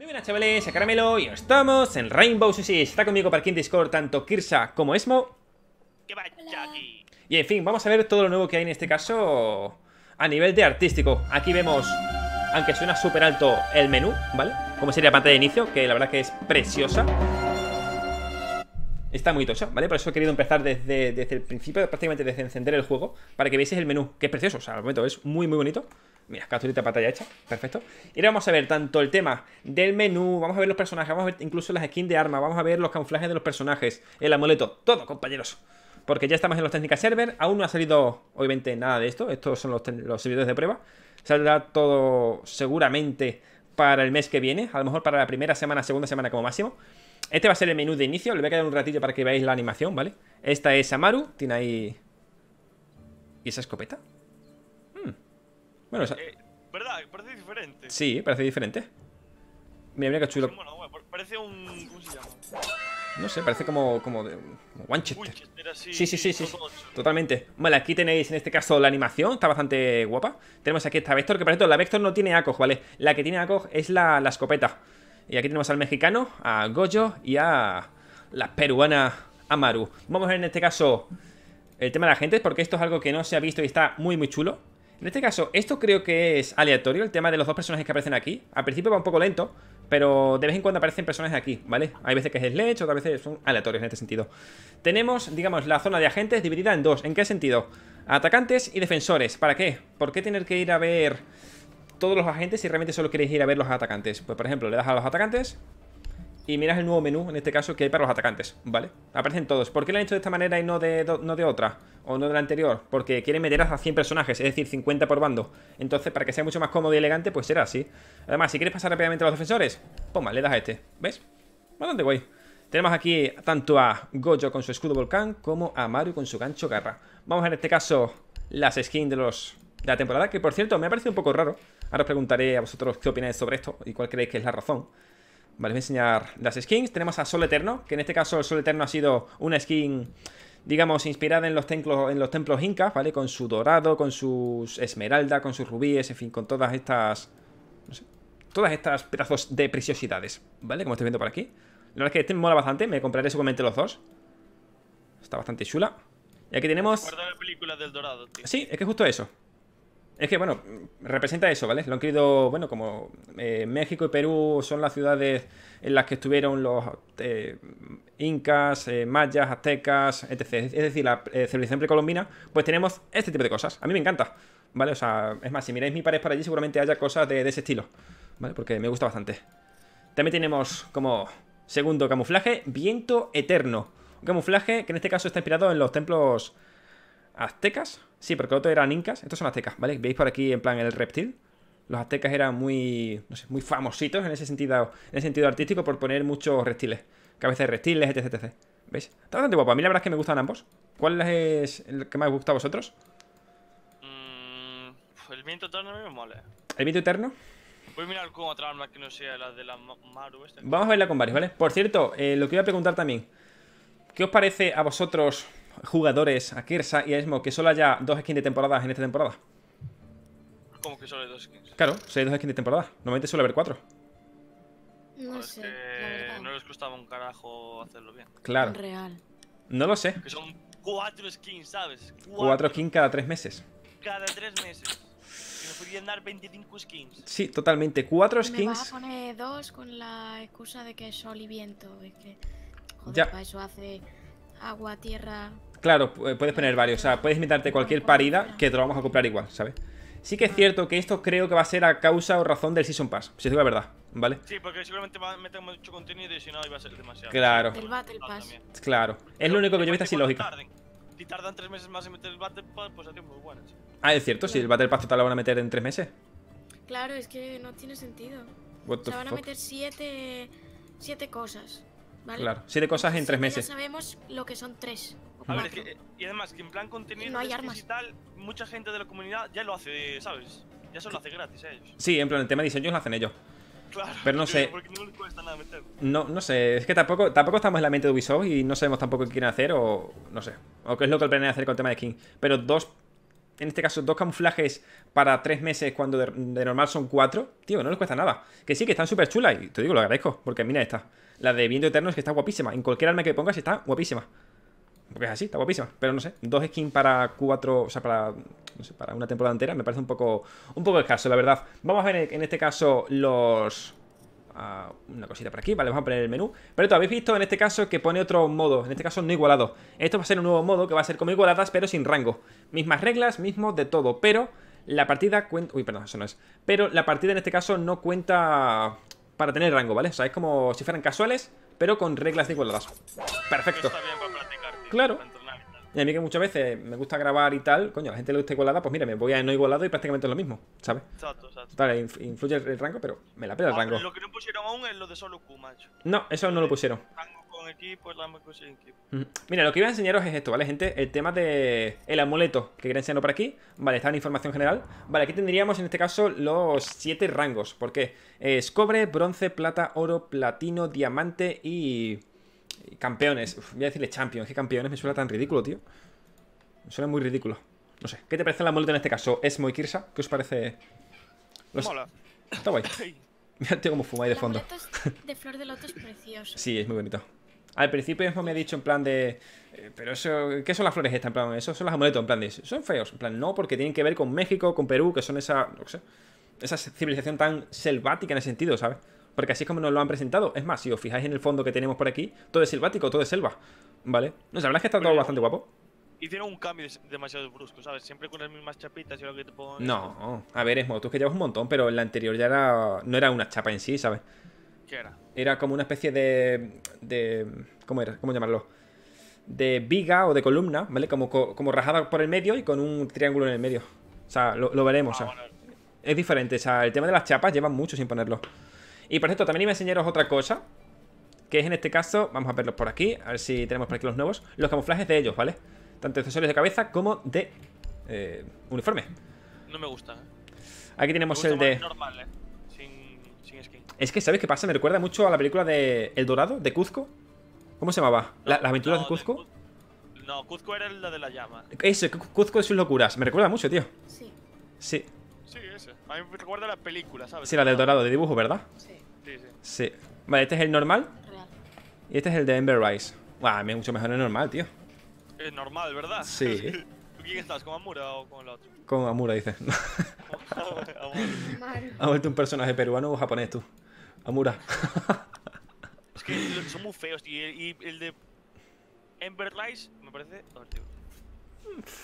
Muy buenas chavales, a Caramelo y estamos en Rainbow Six. Está conmigo para aquí en Discord tanto Kirsa como Esmo. y en fin, vamos a ver todo lo nuevo que hay en este caso a nivel de artístico. Aquí vemos, aunque suena súper alto, el menú, ¿vale? Como sería pantalla de inicio, que la verdad que es preciosa. Está muy tocha, ¿vale? Por eso he querido empezar desde, desde el principio, prácticamente desde encender el juego, para que veáis el menú, que es precioso, o sea, al momento es muy, muy bonito. Mira, capturita pantalla hecha, perfecto. Y ahora vamos a ver tanto el tema del menú, vamos a ver los personajes, vamos a ver incluso las skins de arma. vamos a ver los camuflajes de los personajes, el amuleto, todo, compañeros. Porque ya estamos en los técnicas server, aún no ha salido, obviamente, nada de esto, estos son los, los servidores de prueba. Saldrá todo seguramente para el mes que viene, a lo mejor para la primera semana, segunda semana como máximo. Este va a ser el menú de inicio, le voy a quedar un ratillo para que veáis la animación, ¿vale? Esta es Amaru, tiene ahí... ¿Y esa escopeta? Bueno, eh, ¿Verdad? Parece diferente. Sí, parece diferente. Mira, mira qué chulo. parece un... ¿Cómo se llama? No sé, parece como, como sí, sí, sí, sí. Totalmente. Vale, aquí tenéis en este caso la animación, está bastante guapa. Tenemos aquí esta Vector, que por cierto, la Vector no tiene ACOG, ¿vale? La que tiene ACOG es la, escopeta. Y aquí tenemos al mexicano, a Goyo y a la peruana Amaru. Vamos a ver en este caso el tema de la gente, porque esto es algo que no se ha visto y está muy, muy chulo. En este caso, esto creo que es aleatorio, el tema de los dos personajes que aparecen aquí. Al principio va un poco lento, pero de vez en cuando aparecen personajes aquí, ¿vale? Hay veces que es Sledge, otras veces son aleatorios en este sentido. Tenemos, digamos, la zona de agentes dividida en dos. ¿En qué sentido? Atacantes y defensores. ¿Para qué? ¿Por qué tener que ir a ver todos los agentes si realmente solo queréis ir a ver los atacantes? Pues, por ejemplo, le das a los atacantes y miras el nuevo menú, en este caso, que hay para los atacantes, ¿vale? Aparecen todos. ¿Por qué lo han hecho de esta manera y no de, no de otra? O no de la anterior. Porque quieren meter hasta 100 personajes, es decir, 50 por bando. Entonces, para que sea mucho más cómodo y elegante, pues será así. Además, si quieres pasar rápidamente a los defensores, poma, le das a este. ¿Ves? Bastante guay. Tenemos aquí tanto a Gojo con su escudo volcán como a Mario con su gancho garra. Vamos en este caso las skins de los de la temporada, que por cierto me ha parecido un poco raro. Ahora os preguntaré a vosotros qué opináis sobre esto y cuál creéis que es la razón. Vale, voy a enseñar las skins. Tenemos a Sol Eterno, que en este caso el Sol Eterno ha sido una skin, digamos, inspirada en los templos, en los templos incas, ¿vale? Con su dorado, con sus esmeralda, con sus rubíes, en fin, con todas estas... todas estas pedazos de preciosidades, ¿vale? Como estoy viendo por aquí. La verdad es que este me mola bastante, me compraré seguramente los dos. Está bastante chula. Y aquí tenemos... la película del dorado, tío. Sí, es que justo eso. Es que, bueno, representa eso, ¿vale? Lo han querido, bueno, como eh, México y Perú son las ciudades en las que estuvieron los eh, incas, eh, mayas, aztecas, etc. Es decir, la civilización precolombina, pues tenemos este tipo de cosas. A mí me encanta, ¿vale? O sea, es más, si miráis mi pared para allí, seguramente haya cosas de, de ese estilo, ¿vale? Porque me gusta bastante. También tenemos como segundo camuflaje, viento eterno. Un camuflaje que en este caso está inspirado en los templos aztecas. Sí, porque los otros eran incas. Estos son aztecas, ¿vale? Veis por aquí en plan el reptil. Los aztecas eran muy, no sé, muy famositos en ese sentido, en ese sentido artístico por poner muchos reptiles. Cabezas de reptiles, etc, etc. ¿Veis? Está bastante guapo. A mí la verdad es que me gustan ambos. ¿Cuál es el que más gusta a vosotros? Mm, el viento eterno a mí me mola. ¿El viento eterno? Voy a mirar con otra arma que no sea la de la Maru. Este. Vamos a verla con varios, ¿vale? Por cierto, eh, lo que iba a preguntar también. ¿Qué os parece a vosotros jugadores a Kersa y a Esmo que solo haya dos skins de temporada en esta temporada? ¿Cómo que solo hay dos skins? Claro, solo hay dos skins de temporada. Normalmente suele haber cuatro. No sé. no les costaba un carajo hacerlo bien. Claro. Real. No lo sé. Que son cuatro skins, ¿sabes? Cuatro, skins cada tres meses. Cada tres meses. Que nos podrían dar 25 skins. Sí, totalmente. Cuatro skins. Me a poner dos con la excusa de que es sol y viento. Es que, joder, ya. para eso hace agua, tierra... Claro, eh, puedes poner varios, o sea, puedes inventarte cualquier parida que te lo vamos a comprar igual, ¿sabes? Sí que es cierto que esto creo que va a ser a causa o razón del Season Pass, si es la verdad, ¿vale? Sí, porque seguramente va a meter mucho contenido y si no iba a ser demasiado. Claro. El Battle Pass. Claro. Es lo único que yo he visto así lógica. Si tardan tres meses más en meter el Battle Pass, pues, pues a muy bueno. Ah, es cierto, si sí, el Battle Pass total lo van a meter en tres meses. Claro, es que no tiene sentido. What van a meter siete, siete cosas. ¿vale? Claro, siete cosas en tres meses. sabemos lo que son tres. y además, que en plan contenido no hay armas. mucha gente de la comunidad ya lo hace, ¿sabes? Ya se lo hace gratis a ellos. Sí, en plan, el tema de diseños lo hacen ellos. Claro, pero no sé. Porque no, cuesta nada meter. no No, sé, es que tampoco, tampoco estamos en la mente de Ubisoft y no sabemos tampoco qué quieren hacer o no sé, o qué es lo que el planean hacer con el tema de skin. Pero dos en este caso, dos camuflajes para tres meses cuando de, normal son cuatro, tío, no les cuesta nada. Que sí, que están súper chulas y te digo, lo agradezco, porque mira esta. La de Viento Eterno es que está guapísima. En cualquier arma que pongas está guapísima. Porque es así, está guapísima. Pero no sé, dos skins para cuatro, o sea, para, no sé, para una temporada entera me parece un poco, un poco escaso, la verdad. Vamos a ver en este caso los una cosita por aquí, vale, vamos a poner el menú. Pero esto, habéis visto en este caso que pone otro modo, en este caso no igualado. Esto va a ser un nuevo modo que va a ser como igualadas, pero sin rango. Mismas reglas, mismo de todo, pero la partida cuenta... Uy, perdón, eso no es. Pero la partida en este caso no cuenta para tener rango, ¿vale? O sea, es como si fueran casuales, pero con reglas de igualadas. Perfecto. Claro. Y a mí que muchas veces me gusta grabar y tal, coño, a la gente le gusta igualada, pues mira, me voy a no igualado y prácticamente es lo mismo, ¿sabes? Exacto, exacto. Vale, influye el, rango, pero me la pela el rango. Lo que no pusieron aún es lo de solo Q, macho. No, eso no lo pusieron. Rango con equipo, rango equipo. Mira, lo que iba a enseñaros es esto, ¿vale, gente? El tema de el amuleto que quería no por aquí. Vale, está en información general. Vale, aquí tendríamos en este caso los siete rangos. ¿Por qué? Es cobre, bronce, plata, oro, platino, diamante y Campeones. voy a decirle champions. que campeones me suena tan ridículo, tío. Me suena muy ridículo. No sé. ¿Qué te parece la muleta en este caso? ¿Es muy Kirsa? ¿Qué os parece? Mola. Está guay. Mira, tío, cómo ahí de fondo. de flor de loto es precioso. Sí, es muy bonito. Al principio mismo me ha dicho en plan de... Eh, pero eso... ¿Qué son las flores estas? En plan, eso son las amuletos. En plan de... Son feos. En plan, no, porque tienen que ver con México, con Perú, que son esa... No sé. Esa civilización tan selvática en ese sentido, ¿sabes? porque así es como nos lo han presentado. Es más, si os fijáis en el fondo que tenemos por aquí, todo es silvático, todo es selva, ¿vale? No, la verdad es que está todo bastante guapo. Hicieron un cambio demasiado brusco, ¿sabes? Siempre con las mismas chapitas y lo que te pongo... No, a ver, es tú que llevas un montón, pero en la anterior ya no era una chapa en sí, ¿sabes? ¿Qué era? Era como una especie de... de... ¿Cómo era? ¿Cómo llamarlo? De viga o de columna, ¿vale? Como, como rajada por el medio y con un triángulo en el medio. O sea, lo, veremos, ah, Es diferente, o sea, el tema de las chapas llevan mucho sin ponerlo. Y por cierto, también iba a enseñaros otra cosa que es en este caso, vamos a verlos por aquí, a ver si tenemos por aquí los nuevos, los camuflajes de ellos, ¿vale? Tanto accesorios de cabeza como de eh, uniforme. No me gusta. ¿eh? Aquí tenemos el de... ¿eh? sin, Es que, ¿sabes qué pasa? Me recuerda mucho a la película de El Dorado, de Cuzco. ¿Cómo se llamaba? ¿Las aventuras de Cuzco? No, Cuzco era el de la llama. Eso, Cuzco y sus locuras. Me recuerda mucho, tío. Sí. Sí. Sí, ese. A mí me recuerda la película, ¿sabes? Sí, la del Dorado, de dibujo, ¿verdad? Sí. Sí. Vale, este es el normal. Y este es el de Ember Rise. Buah, me es mucho mejor el normal, tío. Es normal, ¿verdad? Sí. ¿Tú quién estás? ¿Con Amura o con el otro? Con Amura, dices. ha vuelto un personaje peruano o japonés, tú. Amura. es que son muy feos, tío. Y el de Ember Rise me parece.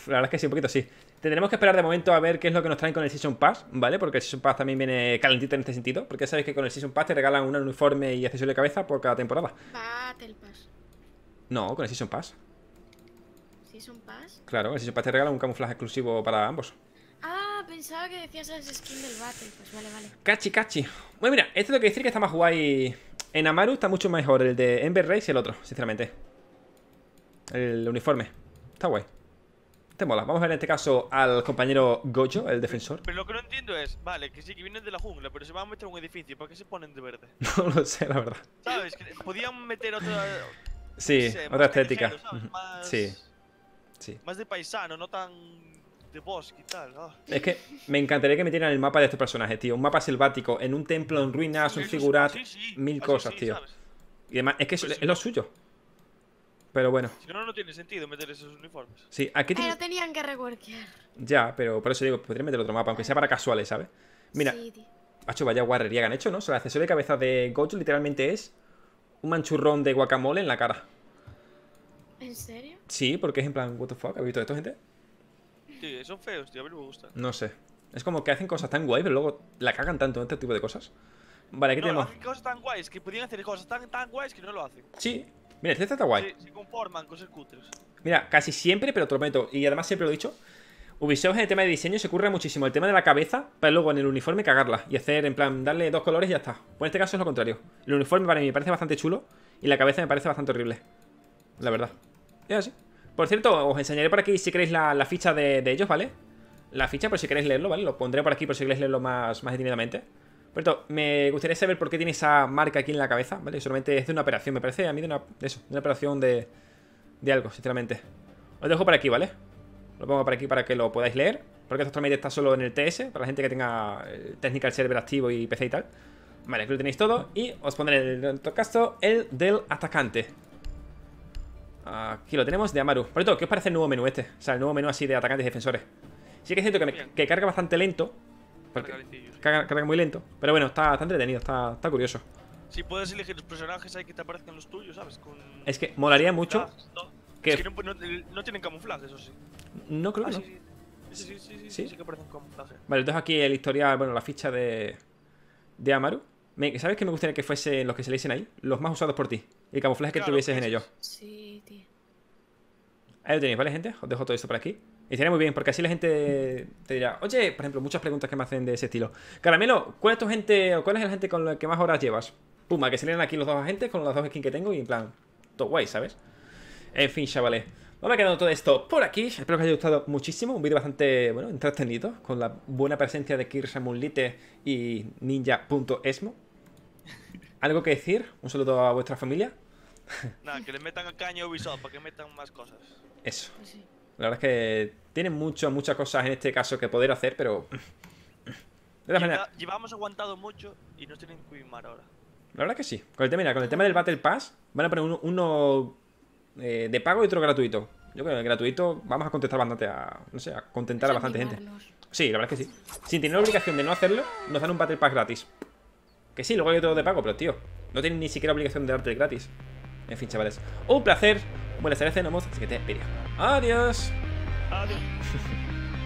La verdad es que sí, un poquito sí. Tendremos que esperar de momento a ver qué es lo que nos traen con el Season Pass, ¿vale? Porque el Season Pass también viene calentito en este sentido. Porque ya sabéis que con el Season Pass te regalan un uniforme y accesorio de cabeza por cada temporada. Battle Pass. No, con el Season Pass. ¿Season Pass? Claro, el Season Pass te regala un camuflaje exclusivo para ambos. Ah, pensaba que decías el skin del Battle Pass. Vale, vale. Cachi, cachi. Bueno, mira, esto lo que decir que está más guay. En Amaru está mucho mejor el de Ember Race y el otro, sinceramente. El uniforme. Está guay te mola. Vamos a ver en este caso al compañero Gojo, el defensor. Pero, lo que no entiendo es, vale, que sí, que vienen de la jungla, pero se van a meter un edificio. ¿por qué se ponen de verde? no lo sé, la verdad. ¿Sabes? podían meter otra. Sí, otra estética. sí. sí. Más de paisano, no tan de bosque y tal. Ah. Es que me encantaría que metieran el mapa de este personaje, tío. Un mapa selvático, en un templo, en ruinas, un figurat, mil cosas, tío. Y además, es que es pues lo suyo. Pero bueno. Si no, no tiene sentido meter esos uniformes. Sí, aquí tiene... Pero tenían que reworkear. Ya, pero por eso digo, podrían meter otro mapa, aunque sea para casuales, ¿sabes? Mira. Sí, tío. Hacho, vaya guarrería que han hecho, ¿no? O sea, el accesorio de cabeza de Gojo literalmente es un manchurrón de guacamole en la cara. ¿En serio? Sí, porque es en plan, what the fuck, ¿Habéis visto esto, gente? Sí, son feos, tío, a mí me gustan. No sé. Es como que hacen cosas tan guay, pero luego la cagan tanto en este tipo de cosas. Vale, aquí no, tenemos. Hacen cosas tan guays, que podrían hacer cosas tan, tan guays que no lo hacen. Sí, Mira, este está guay. Mira, casi siempre, pero te lo prometo, y además siempre lo he dicho, Ubisoft en el tema de diseño se curra muchísimo. El tema de la cabeza, para luego en el uniforme cagarla y hacer, en plan, darle dos colores y ya está. Pues en este caso es lo contrario. El uniforme para mí me parece bastante chulo y la cabeza me parece bastante horrible. La verdad. Es así. Por cierto, os enseñaré por aquí si queréis la, ficha de, ellos, ¿vale? La ficha por si queréis leerlo, ¿vale? Lo pondré por aquí por si queréis leerlo más, más detenidamente. Por cierto, me gustaría saber por qué tiene esa marca aquí en la cabeza, ¿vale? Solamente es de una operación, me parece a mí de una, eso, de una operación de, de algo, sinceramente. Lo dejo para aquí, ¿vale? Lo pongo para aquí para que lo podáis leer. Porque esto solamente está solo en el TS, para la gente que tenga eh, Technical Server activo y PC y tal. Vale, aquí lo tenéis todo. Y os pondré en el caso el del atacante. Aquí lo tenemos de Amaru. Por cierto, ¿qué os parece el nuevo menú este? O sea, el nuevo menú así de atacantes y defensores. Sí que siento que, que carga bastante lento, Carga, carga, muy lento. Pero bueno, está, entretenido, está, está, curioso. Si puedes elegir los personajes, hay que te aparezcan los tuyos, ¿sabes? Con... Es que molaría mucho. No, que... no, eh, tienen camuflaje, eso sí. No creo ah, sí, sí, sí, sí, sí, sí, que aparecen camuflaje. Vale, entonces aquí el historial, bueno, la ficha de, de Amaru. ¿Sabes que me gustaría que fuesen los que se le ahí? Los más usados por ti. El camuflaje que tuvieses en ellos. Sí, tío. Ahí lo tenéis, ¿vale, gente? Os dejo todo esto por aquí. Y estaría muy bien, porque así la gente te dirá, oye, por ejemplo, muchas preguntas que me hacen de ese estilo. Caramelo, ¿cuál es tu gente o cuál es la gente con la que más horas llevas? Puma, que salen aquí los dos agentes con las dos skins que tengo y en plan, todo guay, ¿sabes? En fin, chavales. Vamos a quedar todo esto por aquí. Espero que os haya gustado muchísimo. Un vídeo bastante, bueno, entretenido. Con la buena presencia de Kirsa y ninja.esmo. ¿Algo que decir? Un saludo a vuestra familia. Nada, que les metan a caño Ubisoft para que metan más cosas. Eso. Pues la verdad es que tienen mucho, muchas cosas en este caso que poder hacer, pero... De Llevamos aguantado mucho y no tienen que ahora. La verdad es que sí. Con el tema, con el tema del Battle Pass, van a poner uno, eh, de pago y otro gratuito. Yo creo que el gratuito vamos a contestar bastante a... No sé, a contentar a bastante gente. Sí, la verdad es que sí. Sin tener la obligación de no hacerlo, nos dan un Battle Pass gratis. Que sí, luego hay otro de pago, pero tío, no tienen ni siquiera obligación de darte el gratis. En fin, chavales. Un placer Buenas tardes, nos vemos en el siguiente vídeo. Adiós. Adiós.